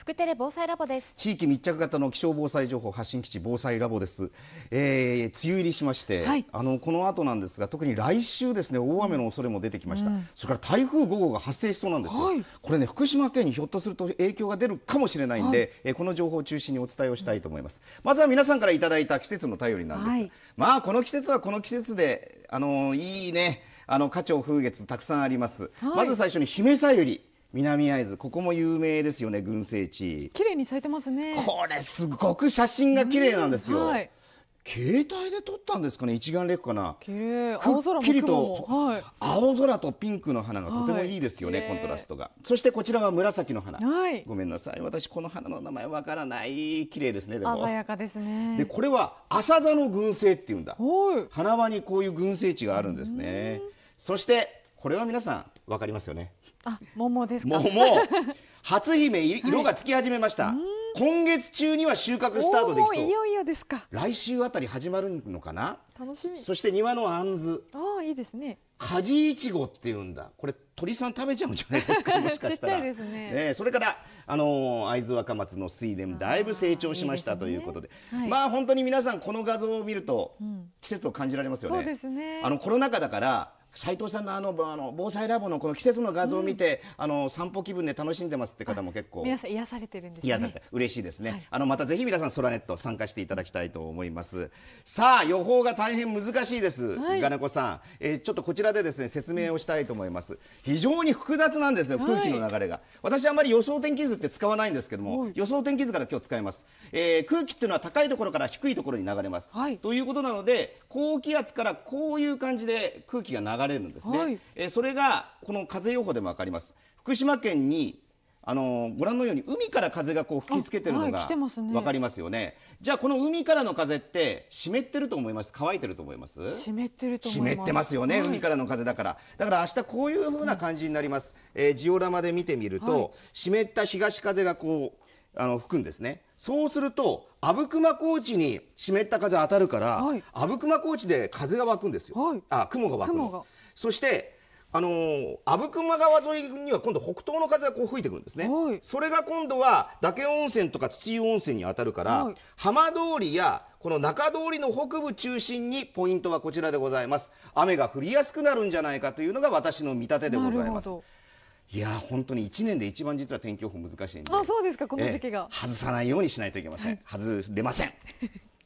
福テレ防災ラボです地域密着型の気象防災情報発信基地防災ラボです、えー、梅雨入りしまして、はい、あのこの後なんですが特に来週ですね大雨の恐れも出てきました、うん、それから台風5号が発生しそうなんですよ、はい、これね福島県にひょっとすると影響が出るかもしれないんで、はい、えー、この情報を中心にお伝えをしたいと思います、まずは皆さんからいただいた季節の頼りなんですが、はい、まあこの季節はこの季節であのー、いいねあの花鳥風月たくさんあります、まず最初に姫さゆり南会津ここも有名ですよね群生地綺麗に咲いてますねこれすごく写真が綺麗なんですよ、はい、携帯で撮ったんですかね一眼レフかなくっきりと、はい、青空とピンクの花がとてもいいですよね、はい、コントラストがそしてこちらは紫の花、はい、ごめんなさい私この花の名前わからない綺麗ですねでも鮮やかですねでこれは浅座の群生っていうんだ花輪にこういう群生地があるんですねそしてこれは皆さんわかりますよね。あ、桃ですか。桃。初姫色がつき始めました。はい、今月中には収穫スタートできそう。いよいよですか。来週あたり始まるのかな。楽しみ。そして庭の杏子。ああ、いいですね。カジイチゴって言うんだ。これ鳥さん食べちゃうんじゃないですか。もしかしたら。ちちですね。ね、それからあの会津若松の水田だいぶ成長しましたということで、いいでねはい、まあ本当に皆さんこの画像を見ると季節を感じられますよね。うん、そうですね。あのコロナ禍だから。斉藤さんのあのあの防災ラボのこの季節の画像を見て、うん、あの散歩気分で楽しんでますって方も結構皆さん癒されてるんです、ね、癒されて嬉しいですね、はい、あのまたぜひ皆さんソラネット参加していただきたいと思いますさあ予報が大変難しいです、はい、ガネさん、えー、ちょっとこちらでですね説明をしたいと思います、非常に複雑なんですよ空気の流れが、はい、私あまり予想天気図って使わないんですけども、予想天気図から今日使います、えー、空気っていうのは高いところから低いところに流れます、ということなので高気圧からこういう感じで空気が流れれるんですね、はい、えそれがこの風予報でも分かります福島県にあのご覧のように海から風がこう吹きつけてるのが分かりますよねはいね、じゃあこの海からの風って湿ってると思います乾いてると思います湿ってると思います湿ってますよね、はい、海からの風だからだから明日こういうふうな感じになります、うん、えー、ジオラマで見てみると、はい、湿った東風がこうあの吹くんですねそうすると阿武隈高地に湿った風当たるから、阿武隈高地で風が湧くんですよ、あ雲が湧くのそしてあのー、阿武隈川沿いには今度北東の風がこう吹いてくるんですね、はい、それが今度は岳温泉とか土湯温泉に当たるから、はい、浜通りやこの中通りの北部中心にポイントはこちらでございます雨が降りやすくなるんじゃないかというのが私の見立てでございますいや本当に1年で一番実は天気予報難しいんであそうですかこの時期が、えー、外さないようにしないといけません、はい、外れません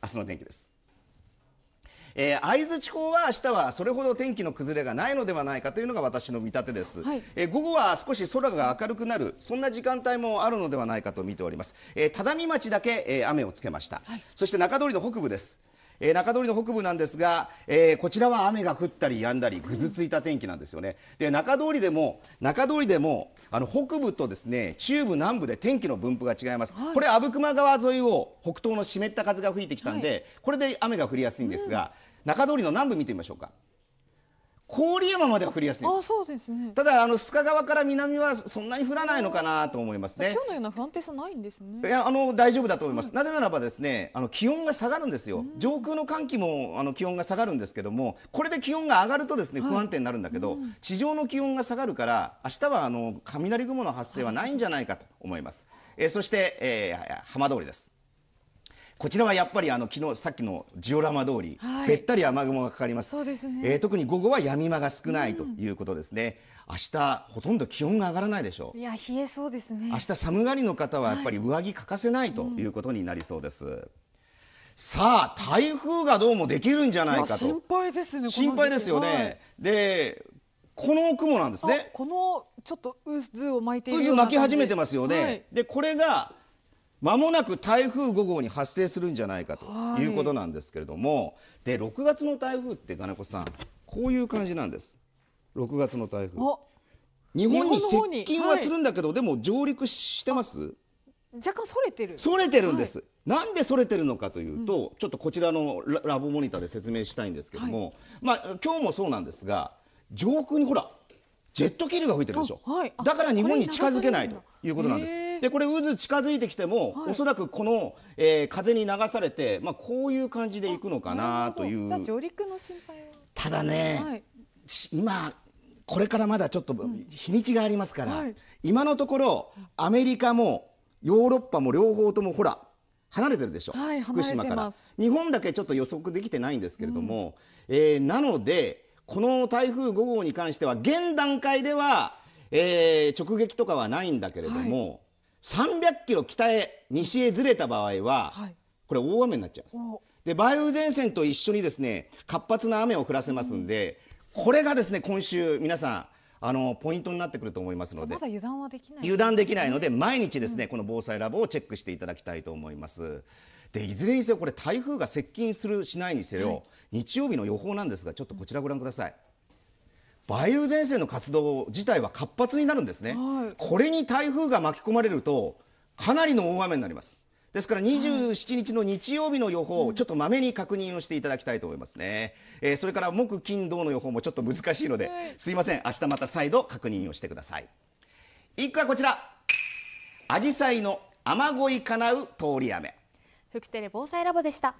明日の天気ですえー、会津地方は明日はそれほど天気の崩れがないのではないかというのが私の見立てです、はい、えー、午後は少し空が明るくなるそんな時間帯もあるのではないかと見ております、えー、只見町だけ、えー、雨をつけました、はい、そして中通りの北部ですえー、中通りの北部なんですが、えー、こちらは雨が降ったり止んだりぐずついた天気なんですよねで中通りでも中通りでもあの北部とですね中部南部で天気の分布が違います、はい、これ阿武隈川沿いを北東の湿った風が吹いてきたんで、はい、これで雨が降りやすいんですが、中通りの南部見てみましょうか郡山までは降りやすいあそうです、ね、ただあの須賀川から南はそんなに降らないのかなと思いますね今日のような不安定さないんですねいやあの大丈夫だと思います、なぜならばですねあの気温が下がるんですよ、上空の寒気もあの気温が下がるんですけどもこれで気温が上がるとですね不安定になるんだけど、はい地上の気温が下がるから明日はあの雷雲の発生はないんじゃないかと思います、はい、えー、そして、えー、浜通りですこちらはやっぱりあの昨日さっきのジオラマ通り、はい、べったり雨雲がかかります。すね、えー、特に午後は闇間が少ないということですね。うん、明日ほとんど気温が上がらないでしょう。いや冷えそうですね。明日寒がりの方はやっぱり上着欠かせないということになりそうです。はいうんさあ台風がどうもできるんじゃないかと心配ですね心配ですよね、はい、でこの雲なんですねこのちょっと渦を巻いて渦巻き始めてますよね、はい、でこれがまもなく台風5号に発生するんじゃないかということなんですけれども、はい、で6月の台風って金子さんこういう感じなんです6月の台風日本に接近はするんだけど、はい、でも上陸してます若干それてるそれてるんです、はいなんでそれてるのかというと、うん、ちょっとこちらのラボモニターで説明したいんですけども、はい、まあ、今日もそうなんですが上空にほらジェット気流が吹いてるでしょ、はい、だから日本に近づけないということなんです。でこれ渦近づいてきても、はい、おそらくこの、えー、風に流されて、まあ、こういう感じでいくのかなという。上陸の心配ただね、はい、今これからまだちょっと日にちがありますから、うん、今のところアメリカもヨーロッパも両方ともほら離れてるでしょ、はい、福島から日本だけちょっと予測できてないんですけれども、うん、えー、なのでこの台風5号に関しては現段階では、えー、直撃とかはないんだけれども、はい、300キロ北へ西へずれた場合は、はい、これ大雨になっちゃいます。で梅雨前線と一緒にですね活発な雨を降らせますんで、うん、これがですね今週皆さんあのポイントになってくると思いますので、ま、油断はできない、ね、油断できないので毎日ですね、うん、この防災ラボをチェックしていただきたいと思います。でいずれにせよこれ台風が接近するしないにせよ、はい、日曜日の予報なんですがちょっとこちらご覧ください。梅雨前線の活動自体は活発になるんですね、はい、これに台風が巻き込まれるとかなりの大雨になりますですから27日の日曜日の予報、をちょっとまめに確認をしていただきたいと思いますね、えー、それから木金土の予報もちょっと難しいので、すいません明日また再度確認をしてください一句はこちら紫陽花の雨乞いかなう通り雨福テレ防災ラボでした。